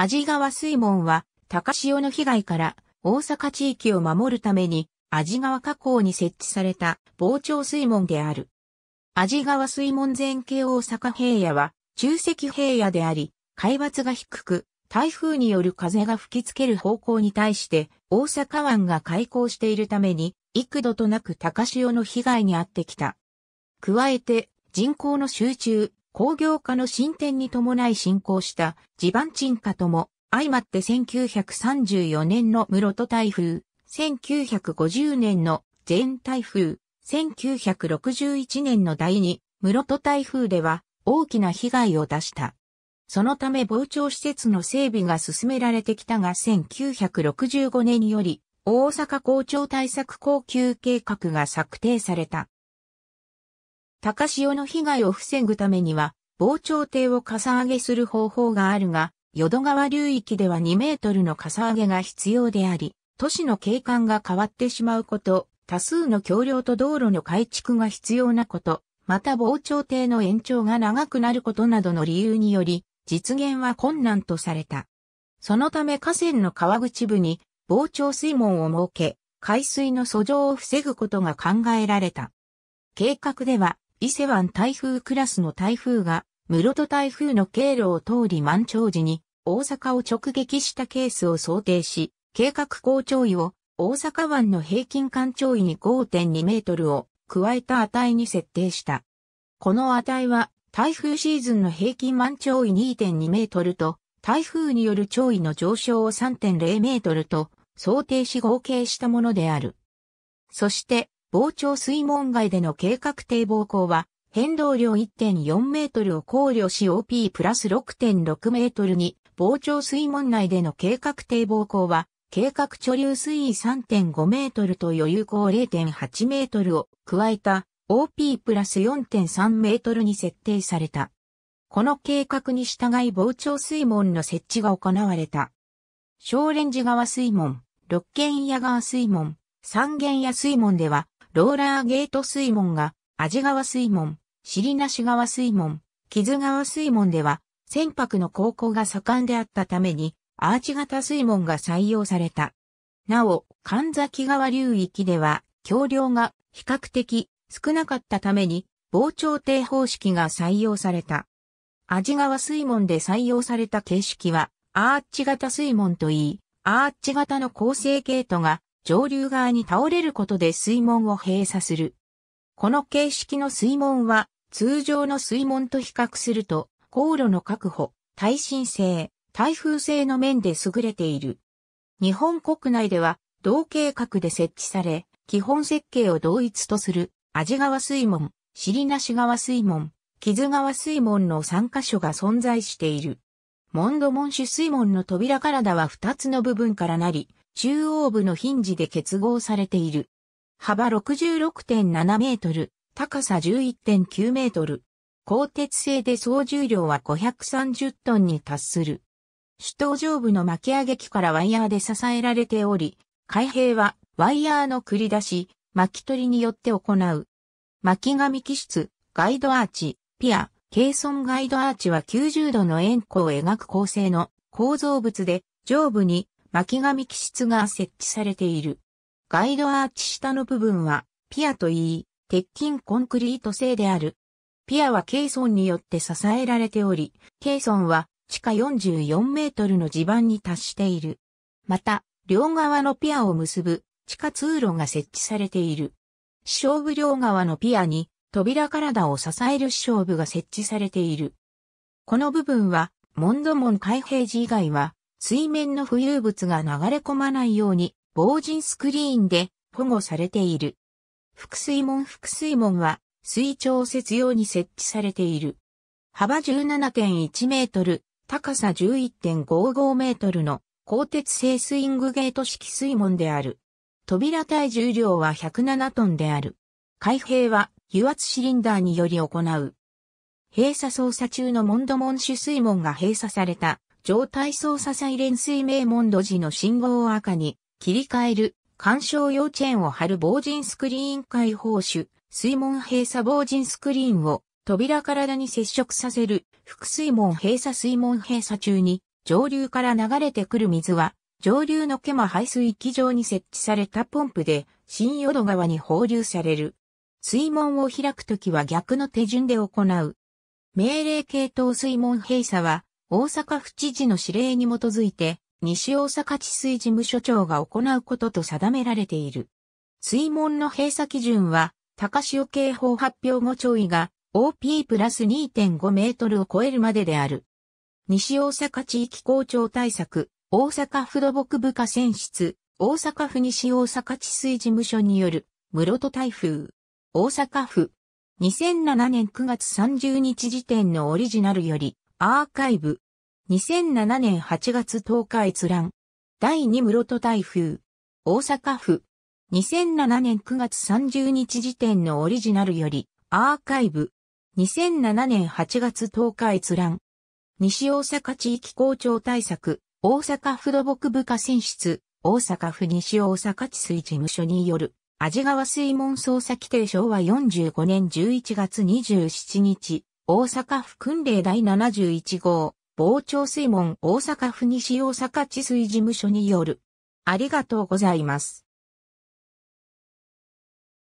味川水門は、高潮の被害から大阪地域を守るために、味川河口に設置された防潮水門である。味川水門前景大阪平野は、中石平野であり、海抜が低く、台風による風が吹きつける方向に対して、大阪湾が開港しているために、幾度となく高潮の被害に遭ってきた。加えて、人口の集中、工業化の進展に伴い進行した地盤沈下とも相まって1934年の室戸台風、1950年の全台風、1961年の第2、室戸台風では大きな被害を出した。そのため傍聴施設の整備が進められてきたが1965年より大阪校長対策高級計画が策定された。高潮の被害を防ぐためには、防潮堤をかさ上げする方法があるが、淀川流域では2メートルのかさ上げが必要であり、都市の景観が変わってしまうこと、多数の橋梁と道路の改築が必要なこと、また防潮堤の延長が長くなることなどの理由により、実現は困難とされた。そのため河川の川口部に防潮水門を設け、海水の遡上を防ぐことが考えられた。計画では、伊勢湾台風クラスの台風が、室戸台風の経路を通り満潮時に、大阪を直撃したケースを想定し、計画高潮位を、大阪湾の平均干潮位に5.2メートルを、加えた値に設定した。この値は、台風シーズンの平均満潮位2.2メートルと、台風による潮位の上昇を3.0メートルと、想定し合計したものである。そして、膨張水門外での計画堤防工は、変動量1.4メートルを考慮し OP プラス6.6メートルに、膨張水門内での計画堤防工は、計画貯留水位3.5メートルと余裕項0.8メートルを加えた OP プラス4.3メートルに設定された。この計画に従い膨張水門の設置が行われた。小蓮寺川水門、六軒屋川水門、三軒屋水門では、ローラーゲート水門が、味川水門、尻なし川水門、木津川水門では、船舶の航行が盛んであったために、アーチ型水門が採用された。なお、神崎川流域では、橋梁が比較的少なかったために、防潮堤方式が採用された。味川水門で採用された形式は、アーチ型水門といい、アーチ型の構成系統が上流側に倒れることで水門を閉鎖する。この形式の水門は、通常の水門と比較すると、航路の確保、耐震性、耐風性の面で優れている。日本国内では、同計画で設置され、基本設計を同一とする、味川水門、尻なし川水門、木津川水門の3箇所が存在している。モンドモンシュ水門の扉体は2つの部分からなり、中央部のヒンジで結合されている。幅66.7メートル、高さ11.9メートル。鋼鉄製で総重量は530トンに達する。首頭上部の巻き上げ機からワイヤーで支えられており、開閉はワイヤーの繰り出し、巻き取りによって行う。巻き紙機室、ガイドアーチ、ピア、ケーソンガイドアーチは90度の円弧を描く構成の構造物で、上部に巻紙機室が設置されている。ガイドアーチ下の部分は、ピアといい、鉄筋コンクリート製である。ピアはケイソンによって支えられており、ケイソンは地下44メートルの地盤に達している。また、両側のピアを結ぶ地下通路が設置されている。支障部両側のピアに扉体を支える支障部が設置されている。この部分は、モンドモン開閉時以外は水面の浮遊物が流れ込まないように防塵スクリーンで保護されている。副水門副水門は水調節用に設置されている。幅17.1メートル、高さ11.55メートルの鋼鉄製スイングゲート式水門である。扉体重量は107トンである。開閉は油圧シリンダーにより行う。閉鎖操作中のモンドモン主水門が閉鎖された状態操作サイレン水明門路時の信号を赤に切り替える、干渉用チェーンを貼る防塵スクリーン開放種、水門閉鎖防塵スクリーンを扉体に接触させる、副水門閉鎖水門閉鎖中に上流から流れてくる水は、上流のケマ排水機場に設置されたポンプで、新淀川に放流される。水門を開くときは逆の手順で行う。命令系統水門閉鎖は、大阪府知事の指令に基づいて、西大阪治水事務所長が行うことと定められている。水門の閉鎖基準は、高潮警報発表後潮位が OP プラス2.5メートルを超えるまでである。西大阪地域校長対策、大阪府土木部下選出、大阪府西大阪治水事務所による、室戸台風。大阪府。2007年9月30日時点のオリジナルより、アーカイブ。2007年8月10日閲覧。第2室戸台風。大阪府。2007年9月30日時点のオリジナルより、アーカイブ。2007年8月10日閲覧。西大阪地域校長対策、大阪府土木部下選出。大阪府西大阪地水事務所による、味川水門捜査規定昭和45年11月27日、大阪府訓令第71号、傍聴水門大阪府西大阪治水事務所による。ありがとうございます。